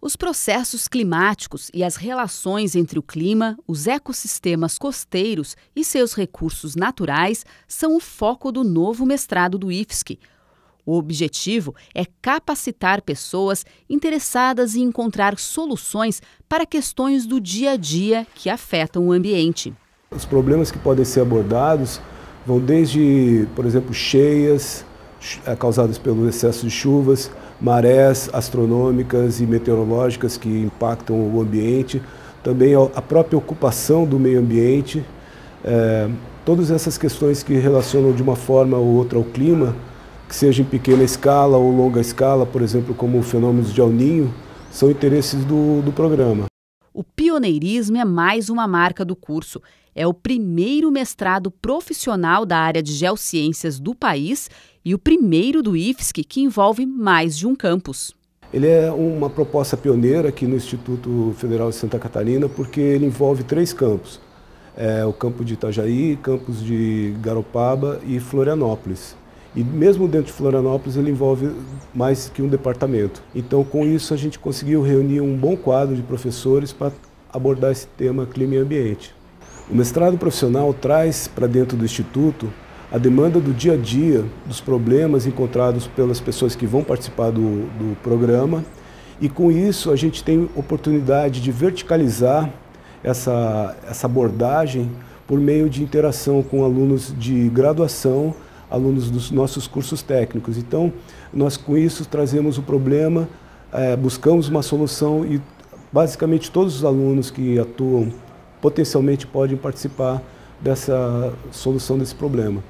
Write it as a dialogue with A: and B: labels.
A: Os processos climáticos e as relações entre o clima, os ecossistemas costeiros e seus recursos naturais são o foco do novo mestrado do IFSC. O objetivo é capacitar pessoas interessadas em encontrar soluções para questões do dia a dia que afetam o ambiente.
B: Os problemas que podem ser abordados vão desde, por exemplo, cheias eh, causadas pelo excesso de chuvas, marés astronômicas e meteorológicas que impactam o ambiente, também a própria ocupação do meio ambiente. É, todas essas questões que relacionam de uma forma ou outra ao clima, que seja em pequena escala ou longa escala, por exemplo, como fenômenos de El Ninho, são interesses do, do programa.
A: O pioneirismo é mais uma marca do curso. É o primeiro mestrado profissional da área de geociências do país e o primeiro do IFSC que envolve mais de um campus.
B: Ele é uma proposta pioneira aqui no Instituto Federal de Santa Catarina, porque ele envolve três campos. É, o campo de Itajaí, campos de Garopaba e Florianópolis. E mesmo dentro de Florianópolis, ele envolve mais que um departamento. Então, com isso, a gente conseguiu reunir um bom quadro de professores para abordar esse tema clima e ambiente. O mestrado profissional traz para dentro do Instituto a demanda do dia a dia, dos problemas encontrados pelas pessoas que vão participar do, do programa. E com isso, a gente tem oportunidade de verticalizar essa, essa abordagem por meio de interação com alunos de graduação alunos dos nossos cursos técnicos. Então, nós com isso trazemos o problema, é, buscamos uma solução e basicamente todos os alunos que atuam potencialmente podem participar dessa solução desse problema.